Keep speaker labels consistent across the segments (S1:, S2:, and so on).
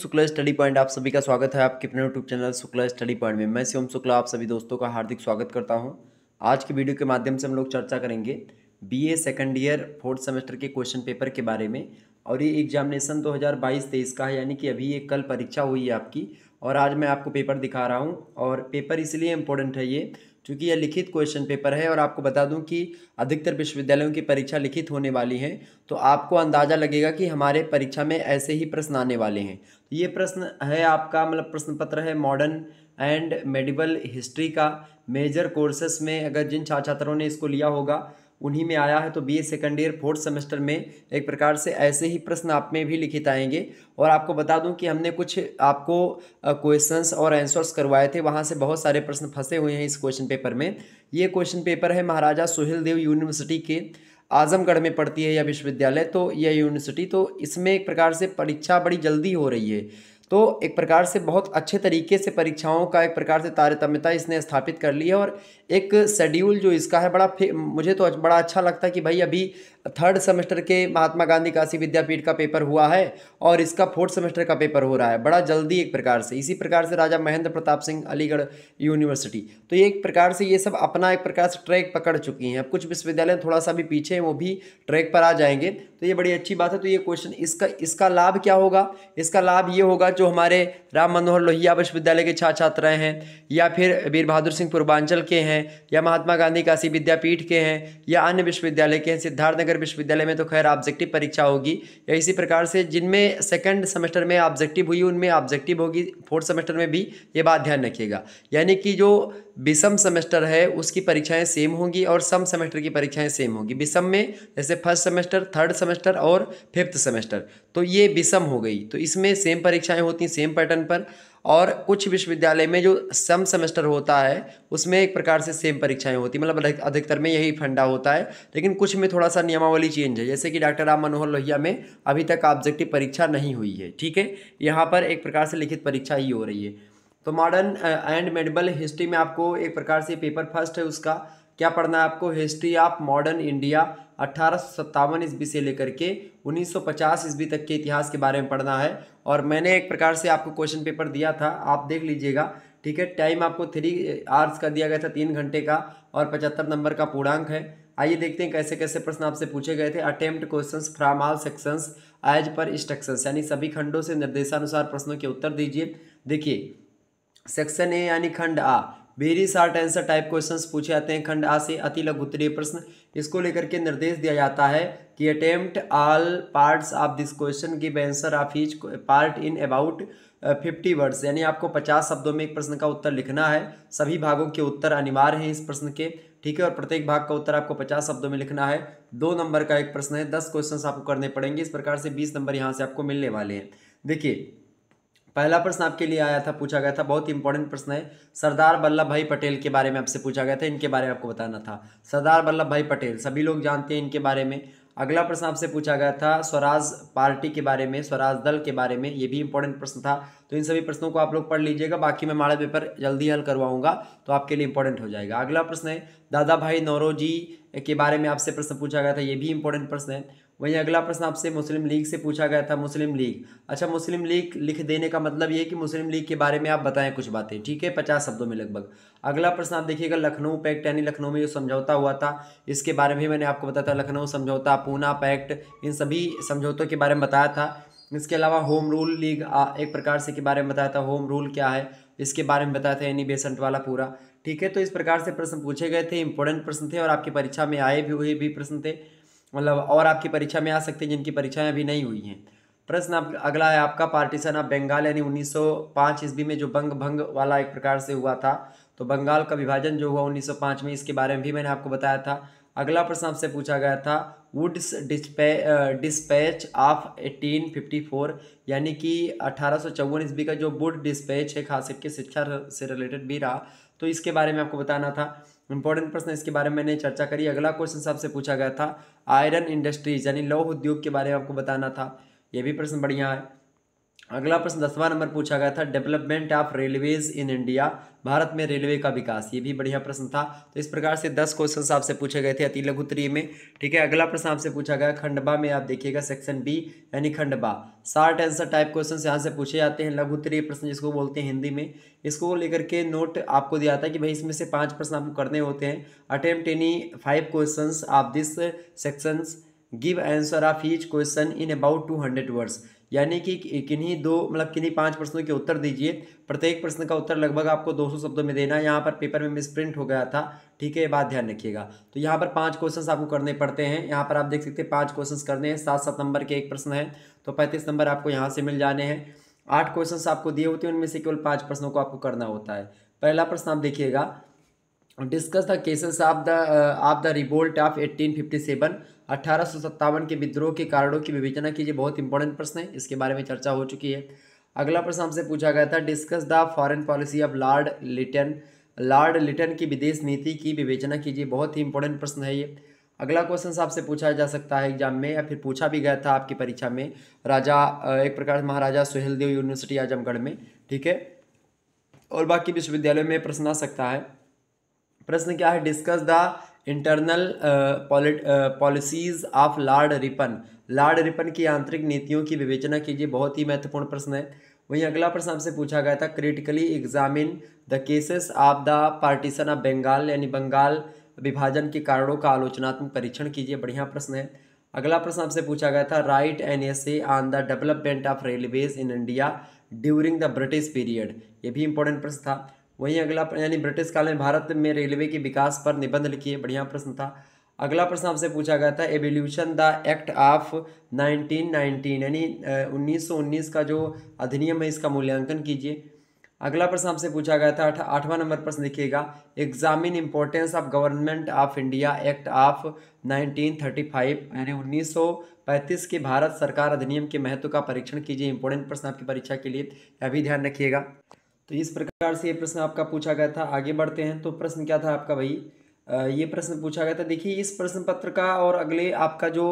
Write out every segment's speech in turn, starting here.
S1: Shukla study point आप सभी का स्वागत है आपके अपने YouTube channel Shukla study point में मैं सोम शुक्ला आप सभी दोस्तों का हार्दिक स्वागत करता हूं आज की वीडियो के माध्यम से हम लोग चर्चा करेंगे BA second year fourth semester के क्वेश्चन पेपर के बारे में और ये एग्जामिनेशन 2022 हज़ार का है यानी कि अभी ये कल परीक्षा हुई है आपकी और आज मैं आपको पेपर दिखा रहा हूँ और पेपर इसलिए इम्पोर्टेंट है ये क्योंकि यह लिखित क्वेश्चन पेपर है और आपको बता दूं कि अधिकतर विश्वविद्यालयों की परीक्षा लिखित होने वाली है तो आपको अंदाज़ा लगेगा कि हमारे परीक्षा में ऐसे ही प्रश्न आने वाले हैं तो ये प्रश्न है आपका मतलब प्रश्न पत्र है मॉडर्न एंड मेडिवल हिस्ट्री का मेजर कोर्सेस में अगर जिन छात्र छात्रों ने इसको लिया होगा उन्हीं में आया है तो B second year fourth semester में एक प्रकार से ऐसे ही प्रश्न आप में भी लिखित आएंगे और आपको बता दूं कि हमने कुछ आपको क्वेश्चंस और आंसर्स करवाए थे वहाँ से बहुत सारे प्रश्न फंसे हुए हैं इस क्वेश्चन पेपर में ये क्वेश्चन पेपर है महाराजा सुहेल देव यूनिवर्सिटी के आजमगढ़ में पड़ती है यह विश्वविद्यालय तो यह यूनिवर्सिटी तो इसमें एक प्रकार से परीक्षा बड़ी जल्दी हो रही है तो एक प्रकार से बहुत अच्छे तरीके से परीक्षाओं का एक प्रकार से तारतम्यता इसने स्थापित कर ली है और एक शेड्यूल जो इसका है बड़ा मुझे तो बड़ा अच्छा लगता है कि भाई अभी थर्ड सेमेस्टर के महात्मा गांधी काशी विद्यापीठ का पेपर हुआ है और इसका फोर्थ सेमेस्टर का पेपर हो रहा है बड़ा जल्दी एक प्रकार से इसी प्रकार से राजा महेंद्र प्रताप सिंह अलीगढ़ यूनिवर्सिटी तो ये एक प्रकार से ये सब अपना एक प्रकार से ट्रैक पकड़ चुकी हैं अब कुछ विश्वविद्यालय थोड़ा सा भी पीछे हैं वो भी ट्रैक पर आ जाएंगे तो ये बड़ी अच्छी बात है तो ये क्वेश्चन इसका इसका लाभ क्या होगा इसका लाभ ये होगा जो हमारे राम मनोहर लोहिया विश्वविद्यालय के छात्र छात्राएँ हैं या फिर वीर बहादुर सिंह पूर्वांचल के हैं या महात्मा गांधी काशी विद्यापीठ के हैं या अन्य विश्वविद्यालय के हैं सिद्धार्थनगर विश्वविद्यालय में तो खैर ऑब्जेक्टिव परीक्षा होगी या इसी प्रकार से जिनमें सेकेंड सेमेस्टर में ऑब्जेक्टिव हुई उनमें ऑब्जेक्टिव होगी फोर्थ सेमेस्टर में भी ये बात ध्यान रखिएगा यानी कि जो विषम सेमेस्टर है उसकी परीक्षाएं सेम होंगी और सम सेमेस्टर की परीक्षाएं सेम होंगी विषम में जैसे फर्स्ट सेमेस्टर थर्ड सेमेस्टर और फिफ्थ सेमेस्टर तो ये विषम हो गई तो इसमें सेम परीक्षाएं होती हैं सेम पैटर्न पर और कुछ विश्वविद्यालय में जो सम सेमेस्टर होता है उसमें एक प्रकार से सेम परीक्षाएं होती मतलब अधिकतर में यही फंडा होता है लेकिन कुछ में थोड़ा सा नियमावली चेंज है जैसे कि डॉक्टर राम मनोहर लोहिया में अभी तक ऑब्जेक्टिव परीक्षा नहीं हुई है ठीक है यहाँ पर एक प्रकार से लिखित परीक्षा ही हो रही है तो मॉडर्न एंड मेडिबल हिस्ट्री में आपको एक प्रकार से पेपर फर्स्ट है उसका क्या पढ़ना है आपको हिस्ट्री ऑफ मॉडर्न इंडिया अट्ठारह ईस्वी से लेकर के 1950 ईस्वी तक के इतिहास के बारे में पढ़ना है और मैंने एक प्रकार से आपको क्वेश्चन पेपर दिया था आप देख लीजिएगा ठीक है टाइम आपको थ्री आवर्स uh, का दिया गया था तीन घंटे का और पचहत्तर नंबर का पूर्णांक है आइए देखते हैं कैसे कैसे प्रश्न आपसे पूछे गए थे attempt question from all sections as per instructions यानी सभी खंडों से निर्देशानुसार प्रश्नों के उत्तर दीजिए देखिए सेक्शन ए यानी खंड आ very short answer type questions पूछे जाते हैं खंड आ से अति लघु उत्तरीय प्रश्न इसको लेकर के निर्देश दिया जाता है कि attempt all parts of this question की answer of each part in about fifty words यानी आपको पचास शब्दों में एक प्रश्न का उत्तर लिखना है सभी भागों के उत्तर अनिवार्य हैं इस प्रश्न के ठीक है और प्रत्येक भाग का उत्तर आपको पचास शब्दों में लिखना है दो नंबर का एक प्रश्न है दस क्वेश्चन आपको करने पड़ेंगे इस प्रकार से बीस नंबर यहाँ से आपको मिलने वाले हैं देखिए पहला प्रश्न आपके लिए आया था पूछा गया था बहुत इंपॉर्टेंट प्रश्न है सरदार वल्लभ भाई पटेल के बारे में आपसे पूछा गया था इनके बारे में आपको बताना था सरदार वल्लभ भाई पटेल सभी लोग जानते हैं इनके बारे में अगला प्रश्न आपसे पूछा गया था स्वराज पार्टी के बारे में स्वराज दल के बारे में ये भी इंपॉर्टेंट प्रश्न था तो इन सभी प्रश्नों को आप लोग पढ़ लीजिएगा बाकी मैं माड़ा पेपर जल्दी हल करवाऊंगा तो आपके लिए इंपॉर्टेंट हो जाएगा अगला प्रश्न है दादा भाई नौरोजी के बारे में आपसे प्रश्न पूछा गया था ये भी इंपॉर्टेंट प्रश्न है वहीं अगला प्रश्न आपसे मुस्लिम लीग से पूछा गया था मुस्लिम लीग अच्छा मुस्लिम लीग लिख देने का मतलब ये कि मुस्लिम लीग के बारे में आप बताएं कुछ बातें ठीक है पचास शब्दों में लगभग अगला प्रश्न आप देखिएगा लखनऊ पैक्ट यानी लखनऊ में जो समझौता हुआ था इसके बारे में मैंने आपको बताया था लखनऊ समझौता पूना पैक्ट इन सभी समझौतों के बारे में बताया था इसके अलावा होम रूल लीग एक प्रकार से के बारे में बताया था होम रूल क्या है इसके बारे में बताया था एनी बेसेंट वाला पूरा ठीक है तो इस प्रकार से प्रश्न पूछे गए थे इंपॉर्टेंट प्रश्न थे और आपकी परीक्षा में आए भी हुए भी प्रश्न थे मतलब और आपकी परीक्षा में आ सकते हैं जिनकी परीक्षाएं अभी नहीं हुई हैं प्रश्न आप अगला है आपका पार्टीशन ऑफ बंगाल यानी 1905 ईस्वी में जो बंग भंग वाला एक प्रकार से हुआ था तो बंगाल का विभाजन जो हुआ 1905 में इसके बारे में भी मैंने आपको बताया था अगला प्रश्न आपसे पूछा गया था वुड्स डिस्पैच ऑफ 1854 यानी कि अठारह ईस्वी का जो वुड डिस्पैच है खास करके शिक्षा से रिलेटेड भी रहा तो इसके बारे में आपको बताना था इंपॉर्टेंट प्रश्न इसके बारे में मैंने चर्चा करी अगला क्वेश्चन आपसे पूछा गया था आयरन इंडस्ट्रीज यानी लौह उद्योग के बारे में आपको बताना था ये भी प्रश्न बढ़िया है अगला प्रश्न दसवां नंबर पूछा गया था development of railways in India भारत में रेलवे का विकास ये भी बढ़िया प्रश्न था तो इस प्रकार से दस क्वेश्चन आपसे पूछे गए थे अति लघु त्रीय में ठीक है अगला प्रश्न आपसे पूछा गया खंडबा में आप देखिएगा सेक्शन बी यानी खंडबा शार्ट आंसर टाइप क्वेश्चन यहाँ से पूछे जाते हैं लघु त्रीय प्रश्न जिसको बोलते हैं हिंदी में इसको लेकर के नोट आपको दिया जाता है कि भाई इसमें से पाँच प्रश्न आपको करने होते हैं attempt any five question of this section give answer of each question in about two hundred words यानी कि किन्हीं दो मतलब किन्हीं पांच प्रश्नों के उत्तर दीजिए प्रत्येक प्रश्न का उत्तर लगभग आपको 200 शब्दों में देना है यहाँ पर पेपर में मिस प्रिंट हो गया था ठीक है ये बात ध्यान रखिएगा तो यहाँ पर पांच क्वेश्चंस आपको करने पड़ते हैं यहाँ पर आप देख सकते हैं पांच क्वेश्चंस करने हैं सात सात नंबर के एक प्रश्न है तो पैंतीस नंबर आपको यहाँ से मिल जाने हैं आठ क्वेश्चन आपको दिए होते हैं उनमें से केवल पाँच प्रश्नों को आपको करना होता है पहला प्रश्न आप देखिएगा discuss the causes of the of the revolt of 1857 सत्तावन के विद्रोह के कारणों की विवेचना कीजिए बहुत इंपॉर्टेंट प्रश्न है इसके बारे में चर्चा हो चुकी है अगला प्रश्न हमसे पूछा गया था discuss the foreign policy of lord Lytton lord Lytton की विदेश नीति की विवेचना कीजिए बहुत ही इंपॉर्टेंट प्रश्न है ये अगला क्वेश्चन आपसे पूछा जा सकता है एग्जाम में या फिर पूछा भी गया था आपकी परीक्षा में राजा एक प्रकार महाराजा सुहेलदेव यूनिवर्सिटी आजमगढ़ में ठीक है और बाकी विश्वविद्यालय में प्रश्न आ सकता है प्रश्न क्या है discuss the internal policies of lord Ripon lord Ripon की आंतरिक नीतियों की विवेचना कीजिए बहुत ही महत्वपूर्ण प्रश्न है वहीं अगला प्रश्न आपसे पूछा गया था critically examine the causes of the partition of Bengal यानी बंगाल विभाजन के कारणों का आलोचनात्मक परीक्षण कीजिए बढ़िया प्रश्न है अगला प्रश्न आपसे पूछा गया था write an essay on the development of railways in India during the British period ये भी इंपॉर्टेंट प्रश्न था वहीं अगला यानी ब्रिटिश काल में भारत में रेलवे के विकास पर निबंध लिखिए बढ़िया प्रश्न था अगला प्रश्न आपसे पूछा गया था एवोल्यूशन द एक्ट ऑफ 1919 यानी 1919 का जो अधिनियम है इसका मूल्यांकन कीजिए अगला प्रश्न आपसे पूछा गया था आठवां नंबर प्रश्न देखिएगा examine importance of government of India act of 1935 यानी 1935 के भारत सरकार अधिनियम के महत्व का परीक्षण कीजिए इम्पोर्टेंट प्रश्न आपकी परीक्षा के लिए अभी ध्यान रखिएगा तो इस प्रकार से ये प्रश्न आपका पूछा गया था आगे बढ़ते हैं तो प्रश्न क्या था आपका भाई ये प्रश्न पूछा गया था देखिए इस प्रश्न पत्र का और अगले आपका जो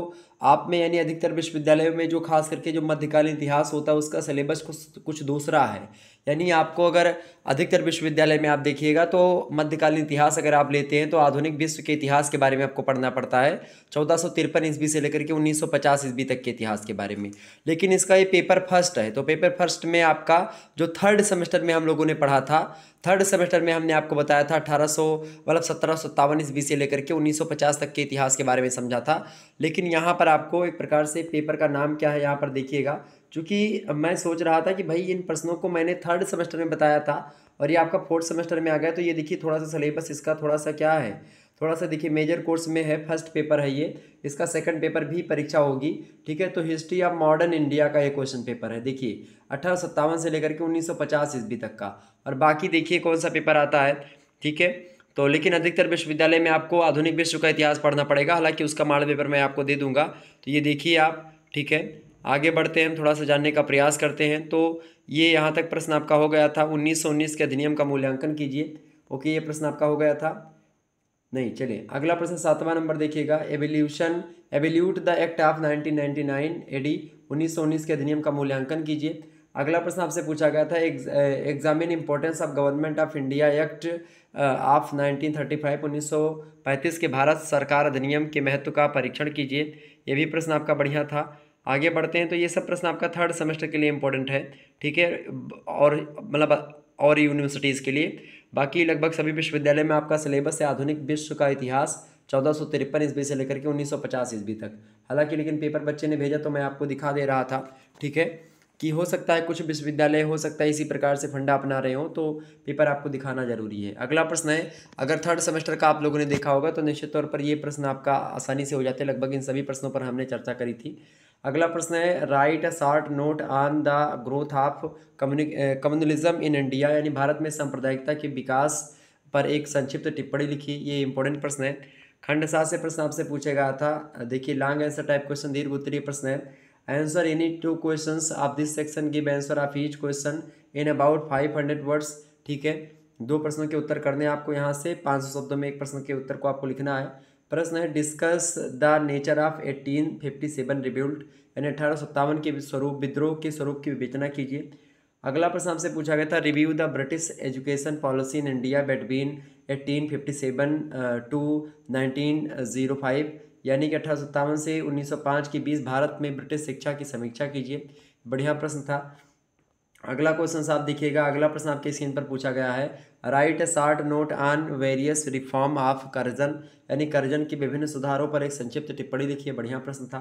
S1: आप में यानी अधिकतर विश्वविद्यालयों में जो खास करके जो मध्यकालीन इतिहास होता है उसका सिलेबस कुछ कुछ दूसरा है यानी आपको अगर अधिकतर विश्वविद्यालय में आप देखिएगा तो मध्यकालीन इतिहास अगर आप लेते हैं तो आधुनिक विश्व के इतिहास के बारे में आपको पढ़ना पड़ता है चौदह सौ तिरपन ईस्वी से लेकर के उन्नीस सौ पचास ईस्वी तक के इतिहास के बारे में लेकिन इसका ये पेपर फर्स्ट है तो पेपर फर्स्ट में आपका जो थर्ड सेमेस्टर में हम लोगों ने पढ़ा था थर्ड सेमेस्टर में हमने आपको बताया था अठारह सौ मतलब सत्रह सत्तावन ईस्वी से लेकर के उन्नीस सौ पचास तक के इतिहास के बारे में समझा था लेकिन यहाँ पर आपको एक प्रकार से पेपर का नाम क्या है यहाँ पर देखिएगा चूँकि मैं सोच रहा था कि भाई इन प्रश्नों को मैंने थर्ड सेमेस्टर में बताया था और ये आपका फोर्थ सेमेस्टर में आ गया तो ये देखिए थोड़ा सा सिलेबस इसका थोड़ा सा क्या है थोड़ा सा देखिए मेजर कोर्स में है फर्स्ट पेपर है ये इसका सेकंड पेपर भी परीक्षा होगी ठीक है तो हिस्ट्री ऑफ मॉडर्न इंडिया का ये क्वेश्चन पेपर है देखिए अठारह से लेकर के उन्नीस सौ ईस्वी तक का और बाकी देखिए कौन सा पेपर आता है ठीक है तो लेकिन अधिकतर विश्वविद्यालय में आपको आधुनिक विश्व का इतिहास पढ़ना पड़ेगा हालांकि उसका माड़ पेपर मैं आपको दे दूंगा तो ये देखिए आप ठीक है आगे बढ़ते हैं थोड़ा सा जानने का प्रयास करते हैं तो ये यहाँ तक प्रश्न आपका हो गया था उन्नीस उन्नीस के अधिनियम का मूल्यांकन कीजिए ओके ये प्रश्न आपका हो गया था नहीं चलिए अगला प्रश्न सातवां नंबर देखिएगा evolution evolute the act of 1999 AD उन्नीस के अधिनियम का मूल्यांकन कीजिए अगला प्रश्न आपसे पूछा गया था examine importance of government of India act of 1935 1935 के भारत सरकार अधिनियम के महत्व का परीक्षण कीजिए ये भी प्रश्न आपका बढ़िया था आगे बढ़ते हैं तो ये सब प्रश्न आपका थर्ड सेमेस्टर के लिए इम्पोर्टेंट है ठीक है और मतलब और यूनिवर्सिटीज़ के लिए बाकी लगभग सभी विश्वविद्यालय में आपका सिलेबस है आधुनिक विश्व का इतिहास चौदह सौ तिरपन ईस्वी से लेकर के उन्नीस सौ पचास ईस्वी तक हालांकि लेकिन पेपर बच्चे ने भेजा तो मैं आपको दिखा दे रहा था ठीक है कि हो सकता है कुछ विश्वविद्यालय हो सकता है इसी प्रकार से फंडा अपना रहे हों तो पेपर आपको दिखाना जरूरी है अगला प्रश्न है अगर थर्ड सेमेस्टर का आप लोगों ने देखा होगा तो निश्चित तौर पर ये प्रश्न आपका आसानी से हो जाते हैं लगभग इन सभी प्रश्नों पर हमने चर्चा करी थी अगला प्रश्न है write a short note on the growth of communalism in India यानी भारत में सांप्रदायिकता के विकास पर एक संक्षिप्त टिप्पणी लिखी ये इंपॉर्टेंट प्रश्न है खंड सात से प्रश्न आपसे पूछा गया था देखिए लॉन्ग आंसर टाइप क्वेश्चन दीर्घ उत्तरीय प्रश्न है answer any two question of this section give answer of each question in about five hundred words ठीक है दो प्रश्नों के उत्तर करने आपको यहाँ से पाँच सौ शब्दों में एक प्रश्न के उत्तर को आपको लिखना है प्रश्न है discuss the nature of eighteen fifty seven revolt यानी अठारह सत्तावन के स्वरूप विद्रोह के स्वरूप की विवेचना कीजिए अगला प्रश्न हमसे पूछा गया था review the British education policy in India between eighteen fifty seven to nineteen zero five यानी कि अठारह से 1905 के बीच भारत में ब्रिटिश शिक्षा की समीक्षा कीजिए बढ़िया प्रश्न था अगला क्वेश्चन आप देखिएगा अगला प्रश्न आपके स्क्रीन पर पूछा गया है write a short note on various reform of Curzon यानी कर्जन के विभिन्न सुधारों पर एक संक्षिप्त टिप्पणी देखिए बढ़िया प्रश्न था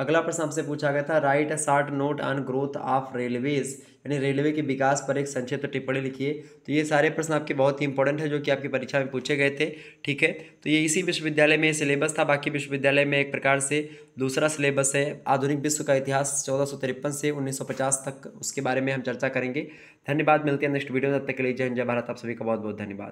S1: अगला प्रश्न आपसे पूछा गया था write a short note on growth of railways यानी रेलवे के विकास पर एक संक्षिप्त टिप्पणी लिखिए तो ये सारे प्रश्न आपके बहुत ही इंपॉर्टेंट है जो कि आपकी परीक्षा में पूछे गए थे ठीक है तो ये इसी विश्वविद्यालय में सिलेबस था बाकी विश्वविद्यालय में एक प्रकार से दूसरा सिलेबस है आधुनिक विश्व का इतिहास चौदह से उन्नीस तक उसके बारे में हम चर्चा करेंगे धन्यवाद मिलते हैं नेक्स्ट वीडियो तब तक के लिए जय हिंद जय भारत आप सभी का बहुत बहुत धन्यवाद